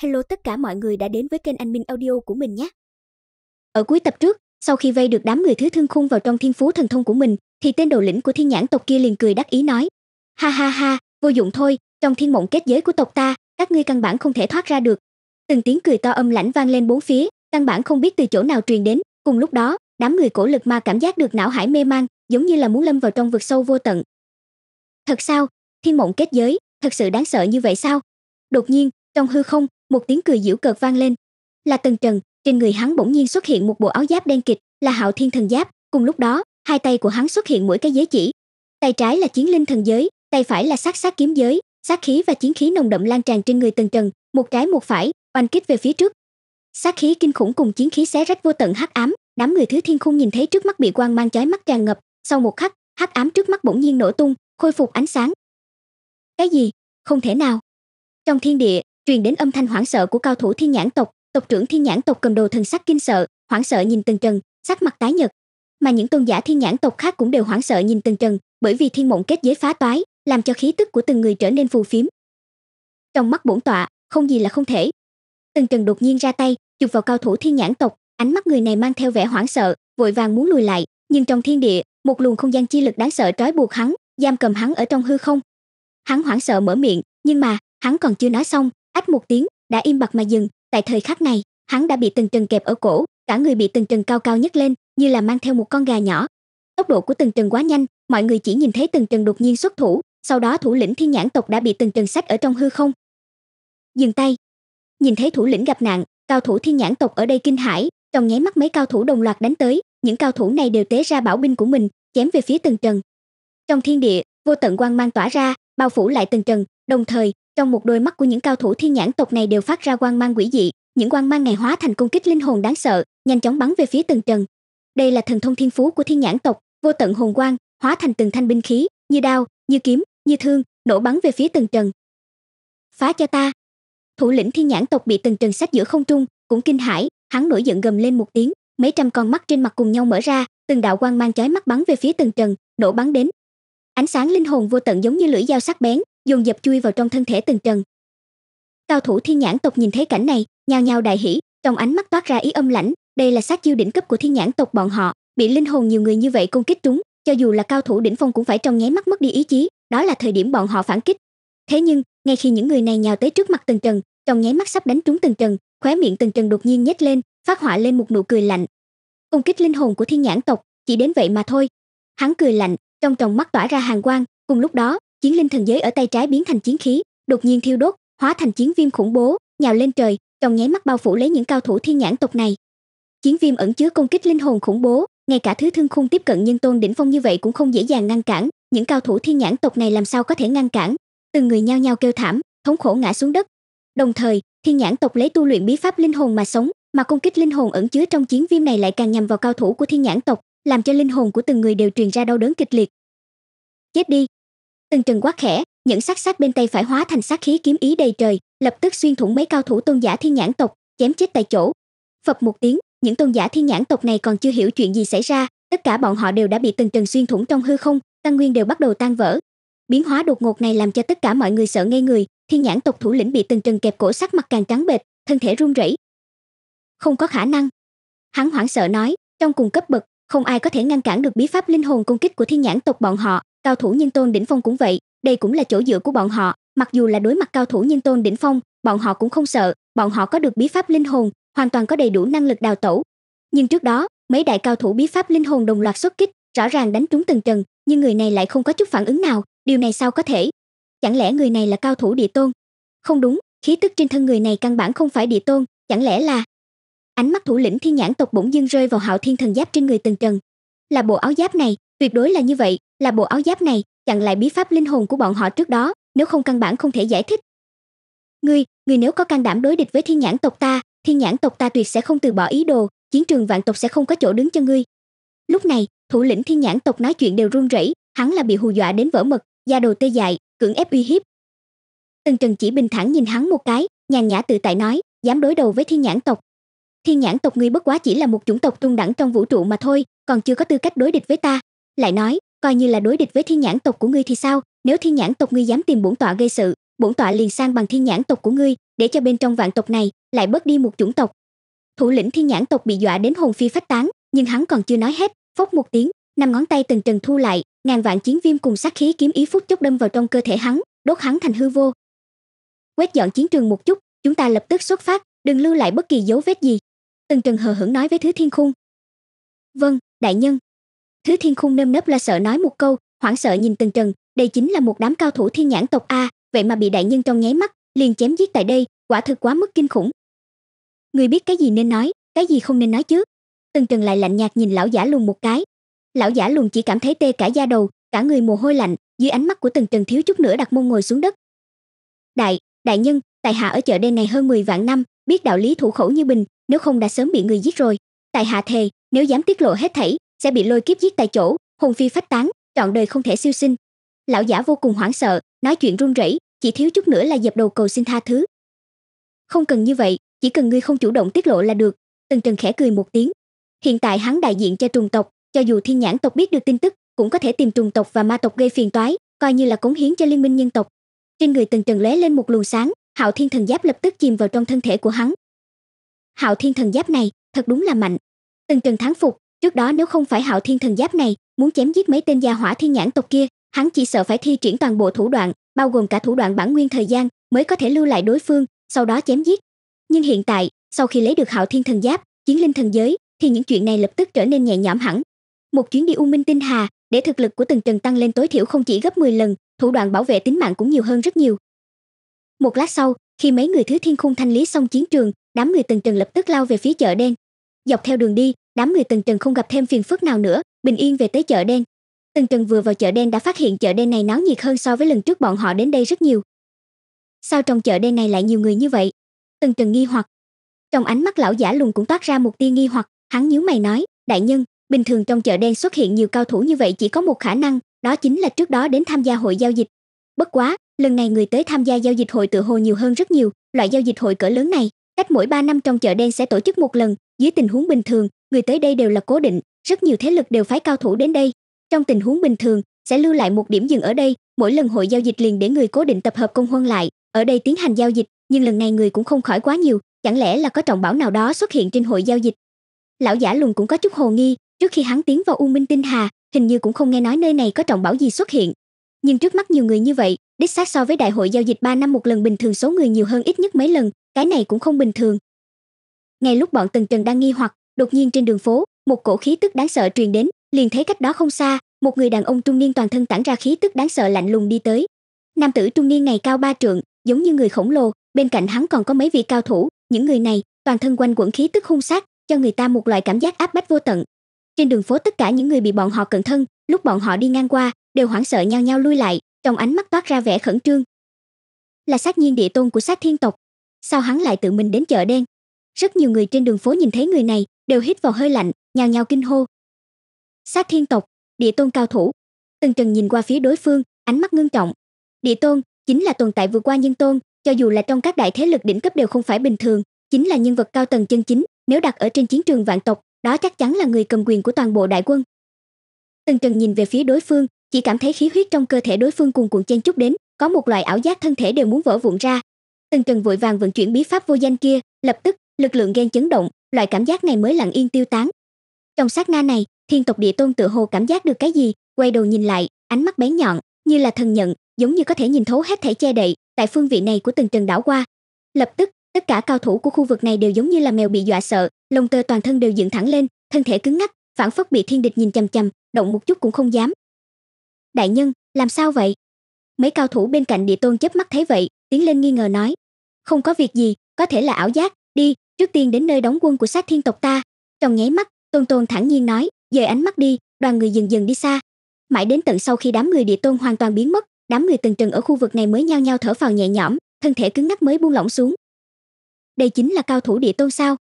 Hello tất cả mọi người đã đến với kênh Anh Minh Audio của mình nhé. Ở cuối tập trước, sau khi vây được đám người thứ thương khung vào trong thiên phú thần thông của mình, thì tên đầu lĩnh của thiên nhãn tộc kia liền cười đắc ý nói: "Ha ha ha, vô dụng thôi, trong thiên mộng kết giới của tộc ta, các ngươi căn bản không thể thoát ra được." Từng tiếng cười to âm lãnh vang lên bốn phía, căn bản không biết từ chỗ nào truyền đến, cùng lúc đó, đám người cổ lực ma cảm giác được não hải mê mang, giống như là muốn lâm vào trong vực sâu vô tận. Thật sao? Thiên mộng kết giới, thật sự đáng sợ như vậy sao? Đột nhiên, trong hư không, một tiếng cười giễu cợt vang lên là tần trần trên người hắn bỗng nhiên xuất hiện một bộ áo giáp đen kịch là hạo thiên thần giáp cùng lúc đó hai tay của hắn xuất hiện mỗi cái giới chỉ tay trái là chiến linh thần giới tay phải là sát sát kiếm giới sát khí và chiến khí nồng đậm lan tràn trên người tần trần một trái một phải oanh kích về phía trước sát khí kinh khủng cùng chiến khí xé rách vô tận hắc ám đám người thứ thiên khung nhìn thấy trước mắt bị quang mang chói mắt tràn ngập sau một khắc hắc ám trước mắt bỗng nhiên nổ tung khôi phục ánh sáng cái gì không thể nào trong thiên địa truyền đến âm thanh hoảng sợ của cao thủ thiên nhãn tộc tộc trưởng thiên nhãn tộc cầm đồ thần sắc kinh sợ hoảng sợ nhìn từng trần sắc mặt tái nhật mà những tôn giả thiên nhãn tộc khác cũng đều hoảng sợ nhìn từng trần bởi vì thiên mộng kết giới phá toái làm cho khí tức của từng người trở nên phù phiếm trong mắt bổn tọa không gì là không thể từng trần đột nhiên ra tay chụp vào cao thủ thiên nhãn tộc ánh mắt người này mang theo vẻ hoảng sợ vội vàng muốn lùi lại nhưng trong thiên địa một luồng không gian chi lực đáng sợ trói buộc hắn giam cầm hắn ở trong hư không hắn hoảng sợ mở miệng nhưng mà hắn còn chưa nói xong ách một tiếng đã im bặt mà dừng tại thời khắc này hắn đã bị từng trần kẹp ở cổ cả người bị từng trần cao cao nhấc lên như là mang theo một con gà nhỏ tốc độ của từng trần quá nhanh mọi người chỉ nhìn thấy từng trần đột nhiên xuất thủ sau đó thủ lĩnh thiên nhãn tộc đã bị từng trần sách ở trong hư không dừng tay nhìn thấy thủ lĩnh gặp nạn cao thủ thiên nhãn tộc ở đây kinh hãi trong nháy mắt mấy cao thủ đồng loạt đánh tới những cao thủ này đều tế ra bảo binh của mình chém về phía từng trần trong thiên địa vô tận quang mang tỏa ra bao phủ lại từng trần đồng thời trong một đôi mắt của những cao thủ thiên nhãn tộc này đều phát ra quang mang quỷ dị những quang mang này hóa thành công kích linh hồn đáng sợ nhanh chóng bắn về phía từng trần đây là thần thông thiên phú của thiên nhãn tộc vô tận hồn quang hóa thành từng thanh binh khí như đao như kiếm như thương nổ bắn về phía từng trần phá cho ta thủ lĩnh thiên nhãn tộc bị từng trần sách giữa không trung cũng kinh hãi hắn nổi giận gầm lên một tiếng mấy trăm con mắt trên mặt cùng nhau mở ra từng đạo quang mang chói mắt bắn về phía từng trần nổ bắn đến ánh sáng linh hồn vô tận giống như lưỡi dao sắc bén dồn dập chui vào trong thân thể từng trần cao thủ thiên nhãn tộc nhìn thấy cảnh này nhao nhao đại hỉ trong ánh mắt toát ra ý âm lãnh đây là sát chiêu đỉnh cấp của thiên nhãn tộc bọn họ bị linh hồn nhiều người như vậy công kích trúng cho dù là cao thủ đỉnh phong cũng phải trong nháy mắt mất đi ý chí đó là thời điểm bọn họ phản kích thế nhưng ngay khi những người này nhào tới trước mặt từng trần trong nháy mắt sắp đánh trúng từng trần khóe miệng từng trần đột nhiên nhếch lên phát họa lên một nụ cười lạnh công kích linh hồn của thiên nhãn tộc chỉ đến vậy mà thôi hắn cười lạnh trong tròng mắt tỏa ra hàng quang cùng lúc đó chiến linh thần giới ở tay trái biến thành chiến khí đột nhiên thiêu đốt hóa thành chiến viêm khủng bố nhào lên trời trong nháy mắt bao phủ lấy những cao thủ thiên nhãn tộc này chiến viêm ẩn chứa công kích linh hồn khủng bố ngay cả thứ thương khung tiếp cận nhân tôn đỉnh phong như vậy cũng không dễ dàng ngăn cản những cao thủ thiên nhãn tộc này làm sao có thể ngăn cản từng người nhao nhao kêu thảm thống khổ ngã xuống đất đồng thời thiên nhãn tộc lấy tu luyện bí pháp linh hồn mà sống mà công kích linh hồn ẩn chứa trong chiến viêm này lại càng nhằm vào cao thủ của thiên nhãn tộc làm cho linh hồn của từng người đều truyền ra đau đớn kịch liệt chết đi từng trần quát khẽ những sắc sắc bên tay phải hóa thành sát khí kiếm ý đầy trời lập tức xuyên thủng mấy cao thủ tôn giả thiên nhãn tộc chém chết tại chỗ phập một tiếng những tôn giả thiên nhãn tộc này còn chưa hiểu chuyện gì xảy ra tất cả bọn họ đều đã bị từng trần xuyên thủng trong hư không tăng nguyên đều bắt đầu tan vỡ biến hóa đột ngột này làm cho tất cả mọi người sợ ngây người thiên nhãn tộc thủ lĩnh bị từng trần kẹp cổ sắc mặt càng trắng bệch thân thể run rẩy không có khả năng hắn hoảng sợ nói trong cùng cấp bậc không ai có thể ngăn cản được bí pháp linh hồn công kích của thiên nhãn tộc bọn họ cao thủ nhân tôn đỉnh phong cũng vậy, đây cũng là chỗ dựa của bọn họ, mặc dù là đối mặt cao thủ nhân tôn đỉnh phong, bọn họ cũng không sợ, bọn họ có được bí pháp linh hồn, hoàn toàn có đầy đủ năng lực đào tẩu. Nhưng trước đó, mấy đại cao thủ bí pháp linh hồn đồng loạt xuất kích, rõ ràng đánh trúng từng trần, nhưng người này lại không có chút phản ứng nào, điều này sao có thể? Chẳng lẽ người này là cao thủ địa tôn? Không đúng, khí tức trên thân người này căn bản không phải địa tôn, chẳng lẽ là Ánh mắt thủ lĩnh thiên nhãn tộc bỗng dưng rơi vào Hạo Thiên thần giáp trên người Tần Trần. Là bộ áo giáp này, Tuyệt đối là như vậy, là bộ áo giáp này chặn lại bí pháp linh hồn của bọn họ trước đó, nếu không căn bản không thể giải thích. Ngươi, ngươi nếu có can đảm đối địch với thiên nhãn tộc ta, thiên nhãn tộc ta tuyệt sẽ không từ bỏ ý đồ, chiến trường vạn tộc sẽ không có chỗ đứng cho ngươi. Lúc này, thủ lĩnh thiên nhãn tộc nói chuyện đều run rẩy, hắn là bị hù dọa đến vỡ mật, da đầu tê dại, cưỡng ép uy hiếp. Tần Trần chỉ bình thản nhìn hắn một cái, nhàn nhã tự tại nói, dám đối đầu với thiên nhãn tộc. Thiên nhãn tộc ngươi bất quá chỉ là một chủng tộc trung đẳng trong vũ trụ mà thôi, còn chưa có tư cách đối địch với ta, lại nói coi như là đối địch với thiên nhãn tộc của ngươi thì sao nếu thiên nhãn tộc ngươi dám tìm bổn tọa gây sự bổn tọa liền sang bằng thiên nhãn tộc của ngươi để cho bên trong vạn tộc này lại bớt đi một chủng tộc thủ lĩnh thiên nhãn tộc bị dọa đến hồn phi phách tán nhưng hắn còn chưa nói hết phốc một tiếng năm ngón tay từng trần thu lại ngàn vạn chiến viêm cùng sát khí kiếm ý phút chốc đâm vào trong cơ thể hắn đốt hắn thành hư vô quét dọn chiến trường một chút chúng ta lập tức xuất phát đừng lưu lại bất kỳ dấu vết gì từng trần hờ hững nói với thứ thiên khung vâng đại nhân thứ thiên khung nơm nớp lo sợ nói một câu hoảng sợ nhìn tần trần đây chính là một đám cao thủ thiên nhãn tộc a vậy mà bị đại nhân trong nháy mắt liền chém giết tại đây quả thực quá mức kinh khủng người biết cái gì nên nói cái gì không nên nói chứ tần trần lại lạnh nhạt nhìn lão giả lùn một cái lão giả lùn chỉ cảm thấy tê cả da đầu cả người mồ hôi lạnh dưới ánh mắt của tần trần thiếu chút nữa đặt mông ngồi xuống đất đại đại nhân tại hạ ở chợ đây này hơn 10 vạn năm biết đạo lý thủ khẩu như bình nếu không đã sớm bị người giết rồi tại hạ thề nếu dám tiết lộ hết thảy sẽ bị lôi kiếp giết tại chỗ hồn phi phách tán trọn đời không thể siêu sinh lão giả vô cùng hoảng sợ nói chuyện run rẩy chỉ thiếu chút nữa là dập đầu cầu xin tha thứ không cần như vậy chỉ cần ngươi không chủ động tiết lộ là được tần trần khẽ cười một tiếng hiện tại hắn đại diện cho trùng tộc cho dù thiên nhãn tộc biết được tin tức cũng có thể tìm trùng tộc và ma tộc gây phiền toái coi như là cống hiến cho liên minh nhân tộc trên người tần trần lóe lên một luồng sáng hạo thiên thần giáp lập tức chìm vào trong thân thể của hắn hạo thiên thần giáp này thật đúng là mạnh tần trần thán phục trước đó nếu không phải hạo thiên thần giáp này muốn chém giết mấy tên gia hỏa thiên nhãn tộc kia hắn chỉ sợ phải thi triển toàn bộ thủ đoạn bao gồm cả thủ đoạn bản nguyên thời gian mới có thể lưu lại đối phương sau đó chém giết nhưng hiện tại sau khi lấy được hạo thiên thần giáp chiến linh thần giới thì những chuyện này lập tức trở nên nhẹ nhõm hẳn một chuyến đi u minh tinh hà để thực lực của từng trần tăng lên tối thiểu không chỉ gấp 10 lần thủ đoạn bảo vệ tính mạng cũng nhiều hơn rất nhiều một lát sau khi mấy người thứ thiên khung thanh lý xong chiến trường đám người từng trần lập tức lao về phía chợ đen dọc theo đường đi đám người tần trần không gặp thêm phiền phức nào nữa bình yên về tới chợ đen tần trần vừa vào chợ đen đã phát hiện chợ đen này náo nhiệt hơn so với lần trước bọn họ đến đây rất nhiều sao trong chợ đen này lại nhiều người như vậy tần trần nghi hoặc trong ánh mắt lão giả lùn cũng toát ra một tia nghi hoặc hắn nhíu mày nói đại nhân bình thường trong chợ đen xuất hiện nhiều cao thủ như vậy chỉ có một khả năng đó chính là trước đó đến tham gia hội giao dịch bất quá lần này người tới tham gia giao dịch hội tự hồ nhiều hơn rất nhiều loại giao dịch hội cỡ lớn này Cách mỗi 3 năm trong chợ đen sẽ tổ chức một lần, dưới tình huống bình thường, người tới đây đều là cố định, rất nhiều thế lực đều phái cao thủ đến đây. Trong tình huống bình thường, sẽ lưu lại một điểm dừng ở đây, mỗi lần hội giao dịch liền để người cố định tập hợp công huân lại, ở đây tiến hành giao dịch, nhưng lần này người cũng không khỏi quá nhiều, chẳng lẽ là có trọng bảo nào đó xuất hiện trên hội giao dịch. Lão giả lùng cũng có chút hồ nghi, trước khi hắn tiến vào U Minh Tinh Hà, hình như cũng không nghe nói nơi này có trọng bảo gì xuất hiện. Nhưng trước mắt nhiều người như vậy, đích xác so với đại hội giao dịch 3 năm một lần bình thường số người nhiều hơn ít nhất mấy lần, cái này cũng không bình thường. Ngay lúc bọn Tần Trần đang nghi hoặc, đột nhiên trên đường phố, một cổ khí tức đáng sợ truyền đến, liền thấy cách đó không xa, một người đàn ông trung niên toàn thân tản ra khí tức đáng sợ lạnh lùng đi tới. Nam tử trung niên này cao ba trượng, giống như người khổng lồ, bên cạnh hắn còn có mấy vị cao thủ, những người này toàn thân quanh quẩn khí tức hung sát, cho người ta một loại cảm giác áp bách vô tận. Trên đường phố tất cả những người bị bọn họ cận thân, lúc bọn họ đi ngang qua, đều hoảng sợ nhau nhau lui lại, trong ánh mắt toát ra vẻ khẩn trương. Là sát nhiên địa tôn của sát thiên tộc, sao hắn lại tự mình đến chợ đen rất nhiều người trên đường phố nhìn thấy người này đều hít vào hơi lạnh nhào nhào kinh hô sát thiên tộc địa tôn cao thủ tần trần nhìn qua phía đối phương ánh mắt ngưng trọng địa tôn chính là tồn tại vượt qua nhân tôn cho dù là trong các đại thế lực đỉnh cấp đều không phải bình thường chính là nhân vật cao tầng chân chính nếu đặt ở trên chiến trường vạn tộc đó chắc chắn là người cầm quyền của toàn bộ đại quân tần trần nhìn về phía đối phương chỉ cảm thấy khí huyết trong cơ thể đối phương cuồn cuộn chen chúc đến có một loại ảo giác thân thể đều muốn vỡ vụn ra Tần Trần vội vàng vận chuyển bí pháp vô danh kia, lập tức, lực lượng ghen chấn động, loại cảm giác này mới lặng yên tiêu tán. Trong sát na này, Thiên tộc địa tôn tự hồ cảm giác được cái gì, quay đầu nhìn lại, ánh mắt bén nhọn, như là thần nhận, giống như có thể nhìn thấu hết thể che đậy, tại phương vị này của Tần Trần đảo qua. Lập tức, tất cả cao thủ của khu vực này đều giống như là mèo bị dọa sợ, lông tơ toàn thân đều dựng thẳng lên, thân thể cứng ngắc, phản phất bị thiên địch nhìn chằm chằm, động một chút cũng không dám. Đại nhân, làm sao vậy? Mấy cao thủ bên cạnh địa tôn chớp mắt thấy vậy, tiến lên nghi ngờ nói không có việc gì có thể là ảo giác đi trước tiên đến nơi đóng quân của sát thiên tộc ta trong nháy mắt tôn tôn thẳng nhiên nói dời ánh mắt đi đoàn người dần dần đi xa mãi đến tận sau khi đám người địa tôn hoàn toàn biến mất đám người từng trần ở khu vực này mới nhao nhao thở phào nhẹ nhõm thân thể cứng ngắc mới buông lỏng xuống đây chính là cao thủ địa tôn sao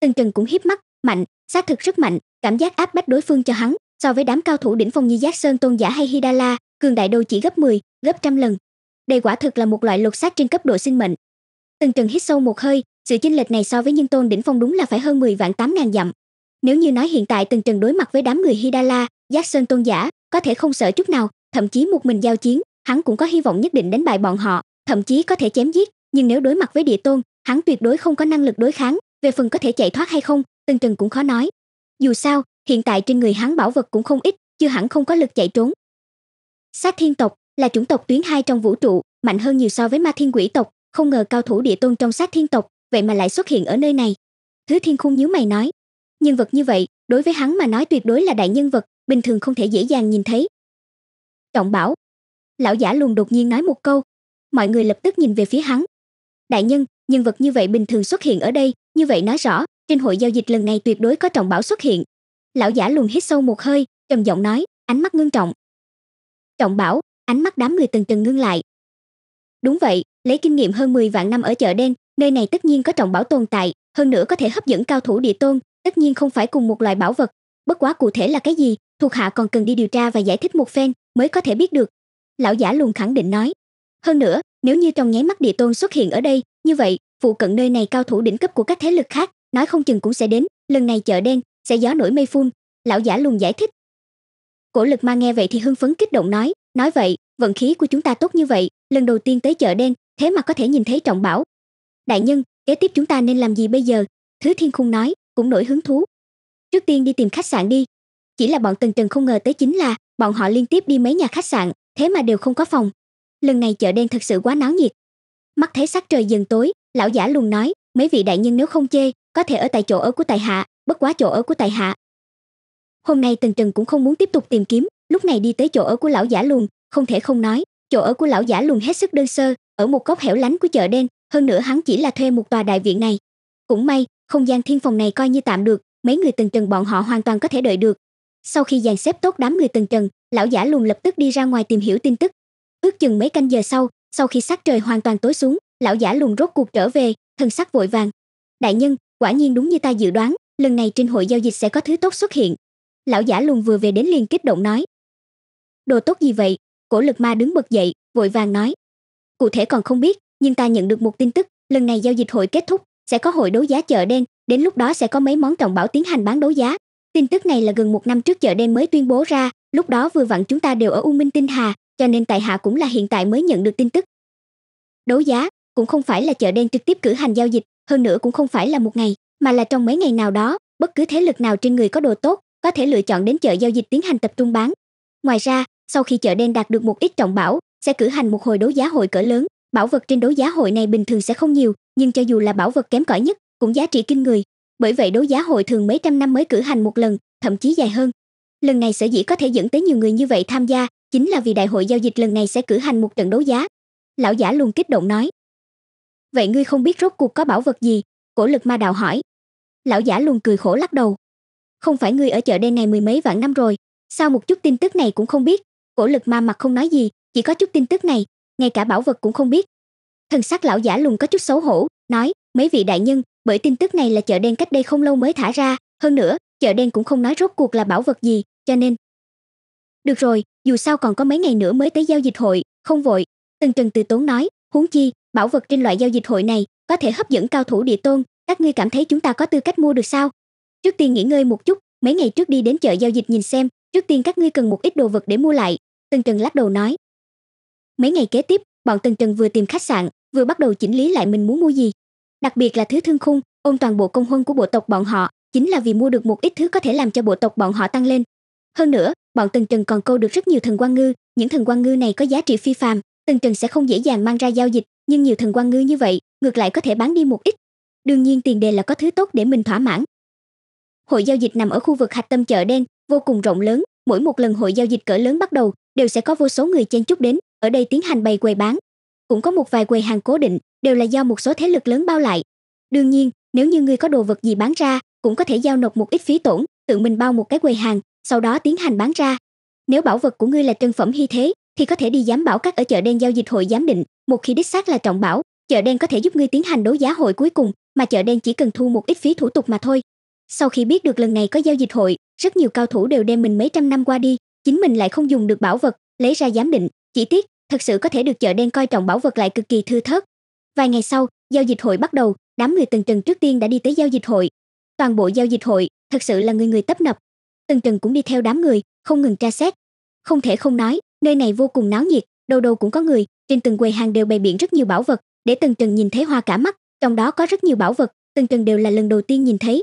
từng trần cũng hiếp mắt mạnh xác thực rất mạnh cảm giác áp bách đối phương cho hắn so với đám cao thủ đỉnh phong như giác sơn tôn giả hay hidala cường đại đô chỉ gấp 10, gấp trăm lần đây quả thực là một loại lục sát trên cấp độ sinh mệnh. Từng trần hít sâu một hơi, sự chênh lệch này so với nhân tôn đỉnh phong đúng là phải hơn 10 vạn 8 ngàn dặm. Nếu như nói hiện tại từng trần đối mặt với đám người Hidala, Giác Sơn Tôn giả, có thể không sợ chút nào, thậm chí một mình giao chiến, hắn cũng có hy vọng nhất định đánh bại bọn họ, thậm chí có thể chém giết, nhưng nếu đối mặt với địa tôn, hắn tuyệt đối không có năng lực đối kháng, về phần có thể chạy thoát hay không, Từng Trần cũng khó nói. Dù sao, hiện tại trên người hắn bảo vật cũng không ít, chưa hẳn không có lực chạy trốn. Sát Thiên tộc, là chủng tộc tuyến hai trong vũ trụ, mạnh hơn nhiều so với ma thiên quỷ tộc, không ngờ cao thủ địa tôn trong sát thiên tộc, vậy mà lại xuất hiện ở nơi này. Thứ Thiên Khung nhíu mày nói, nhân vật như vậy, đối với hắn mà nói tuyệt đối là đại nhân vật, bình thường không thể dễ dàng nhìn thấy. Trọng Bảo, lão giả luôn đột nhiên nói một câu, mọi người lập tức nhìn về phía hắn. Đại nhân, nhân vật như vậy bình thường xuất hiện ở đây, như vậy nói rõ, trên hội giao dịch lần này tuyệt đối có Trọng Bảo xuất hiện. Lão giả luôn hít sâu một hơi, trầm giọng nói, ánh mắt ngưng trọng. Trọng Bảo, ánh mắt đám người từng từng ngưng lại. Đúng vậy, lấy kinh nghiệm hơn 10 vạn năm ở chợ đen, nơi này tất nhiên có trọng bảo tồn tại, hơn nữa có thể hấp dẫn cao thủ địa tôn, tất nhiên không phải cùng một loại bảo vật. Bất quá cụ thể là cái gì, thuộc hạ còn cần đi điều tra và giải thích một phen mới có thể biết được. Lão giả luôn khẳng định nói. Hơn nữa, nếu như trong nháy mắt địa tôn xuất hiện ở đây, như vậy, phụ cận nơi này cao thủ đỉnh cấp của các thế lực khác, nói không chừng cũng sẽ đến, lần này chợ đen sẽ gió nổi mây phun, lão giả luôn giải thích. Cổ Lực Ma nghe vậy thì hưng phấn kích động nói, Nói vậy, vận khí của chúng ta tốt như vậy, lần đầu tiên tới chợ đen, thế mà có thể nhìn thấy trọng bảo. Đại nhân, kế tiếp chúng ta nên làm gì bây giờ? Thứ Thiên Khung nói, cũng nổi hứng thú. Trước tiên đi tìm khách sạn đi. Chỉ là bọn Tần Trần không ngờ tới chính là bọn họ liên tiếp đi mấy nhà khách sạn, thế mà đều không có phòng. Lần này chợ đen thật sự quá náo nhiệt. Mắt thấy sắc trời dần tối, lão giả luôn nói, mấy vị đại nhân nếu không chê, có thể ở tại chỗ ở của tại hạ, bất quá chỗ ở của tại hạ. Hôm nay Tần Trần cũng không muốn tiếp tục tìm kiếm, lúc này đi tới chỗ ở của lão giả luồn không thể không nói chỗ ở của lão giả luồn hết sức đơn sơ ở một góc hẻo lánh của chợ đen hơn nữa hắn chỉ là thuê một tòa đại viện này cũng may không gian thiên phòng này coi như tạm được mấy người tần trần bọn họ hoàn toàn có thể đợi được sau khi dàn xếp tốt đám người tần trần lão giả luồn lập tức đi ra ngoài tìm hiểu tin tức ước chừng mấy canh giờ sau sau khi sắc trời hoàn toàn tối xuống lão giả luồn rốt cuộc trở về thân sắc vội vàng đại nhân quả nhiên đúng như ta dự đoán lần này trên hội giao dịch sẽ có thứ tốt xuất hiện lão giả luồn vừa về đến liền kích động nói đồ tốt gì vậy cổ lực ma đứng bật dậy vội vàng nói cụ thể còn không biết nhưng ta nhận được một tin tức lần này giao dịch hội kết thúc sẽ có hội đấu giá chợ đen đến lúc đó sẽ có mấy món trọng bảo tiến hành bán đấu giá tin tức này là gần một năm trước chợ đen mới tuyên bố ra lúc đó vừa vặn chúng ta đều ở u minh tinh hà cho nên tại hạ cũng là hiện tại mới nhận được tin tức đấu giá cũng không phải là chợ đen trực tiếp cử hành giao dịch hơn nữa cũng không phải là một ngày mà là trong mấy ngày nào đó bất cứ thế lực nào trên người có đồ tốt có thể lựa chọn đến chợ giao dịch tiến hành tập trung bán Ngoài ra, sau khi chợ đen đạt được một ít trọng bảo, sẽ cử hành một hồi đấu giá hội cỡ lớn. Bảo vật trên đấu giá hội này bình thường sẽ không nhiều, nhưng cho dù là bảo vật kém cỏi nhất, cũng giá trị kinh người. Bởi vậy đấu giá hội thường mấy trăm năm mới cử hành một lần, thậm chí dài hơn. Lần này sở dĩ có thể dẫn tới nhiều người như vậy tham gia, chính là vì đại hội giao dịch lần này sẽ cử hành một trận đấu giá. Lão giả luôn kích động nói. Vậy ngươi không biết rốt cuộc có bảo vật gì? Cổ lực ma đạo hỏi. Lão giả luôn cười khổ lắc đầu. Không phải ngươi ở chợ đen này mười mấy vạn năm rồi, Sao một chút tin tức này cũng không biết? Cổ lực ma mặt không nói gì, chỉ có chút tin tức này, ngay cả bảo vật cũng không biết. Thần sắc lão giả lùng có chút xấu hổ, nói: "Mấy vị đại nhân, bởi tin tức này là chợ đen cách đây không lâu mới thả ra, hơn nữa, chợ đen cũng không nói rốt cuộc là bảo vật gì, cho nên Được rồi, dù sao còn có mấy ngày nữa mới tới giao dịch hội, không vội." Từng Trần Từ Tốn nói, huống chi, bảo vật trên loại giao dịch hội này có thể hấp dẫn cao thủ địa tôn, các ngươi cảm thấy chúng ta có tư cách mua được sao? Trước tiên nghỉ ngơi một chút, mấy ngày trước đi đến chợ giao dịch nhìn xem, trước tiên các ngươi cần một ít đồ vật để mua lại tần trần lắc đầu nói mấy ngày kế tiếp bọn tần trần vừa tìm khách sạn vừa bắt đầu chỉnh lý lại mình muốn mua gì đặc biệt là thứ thương khung ôm toàn bộ công huân của bộ tộc bọn họ chính là vì mua được một ít thứ có thể làm cho bộ tộc bọn họ tăng lên hơn nữa bọn tần trần còn câu được rất nhiều thần quan ngư những thần quan ngư này có giá trị phi phàm tần trần sẽ không dễ dàng mang ra giao dịch nhưng nhiều thần quan ngư như vậy ngược lại có thể bán đi một ít đương nhiên tiền đề là có thứ tốt để mình thỏa mãn hội giao dịch nằm ở khu vực hạch tâm chợ đen vô cùng rộng lớn mỗi một lần hội giao dịch cỡ lớn bắt đầu đều sẽ có vô số người chen chúc đến ở đây tiến hành bày quầy bán cũng có một vài quầy hàng cố định đều là do một số thế lực lớn bao lại đương nhiên nếu như ngươi có đồ vật gì bán ra cũng có thể giao nộp một ít phí tổn tự mình bao một cái quầy hàng sau đó tiến hành bán ra nếu bảo vật của ngươi là trân phẩm hy thế thì có thể đi giám bảo các ở chợ đen giao dịch hội giám định một khi đích xác là trọng bảo chợ đen có thể giúp ngươi tiến hành đấu giá hội cuối cùng mà chợ đen chỉ cần thu một ít phí thủ tục mà thôi sau khi biết được lần này có giao dịch hội, rất nhiều cao thủ đều đem mình mấy trăm năm qua đi, chính mình lại không dùng được bảo vật, lấy ra giám định, chỉ tiếc, thật sự có thể được chợ đen coi trọng bảo vật lại cực kỳ thưa thớt. Vài ngày sau, giao dịch hội bắt đầu, đám người từng trần trước tiên đã đi tới giao dịch hội. Toàn bộ giao dịch hội, thật sự là người người tấp nập. Từng trần cũng đi theo đám người, không ngừng tra xét. Không thể không nói, nơi này vô cùng náo nhiệt, đâu đâu cũng có người, trên từng quầy hàng đều bày biện rất nhiều bảo vật, để từng trần nhìn thấy hoa cả mắt, trong đó có rất nhiều bảo vật, từng trần đều là lần đầu tiên nhìn thấy,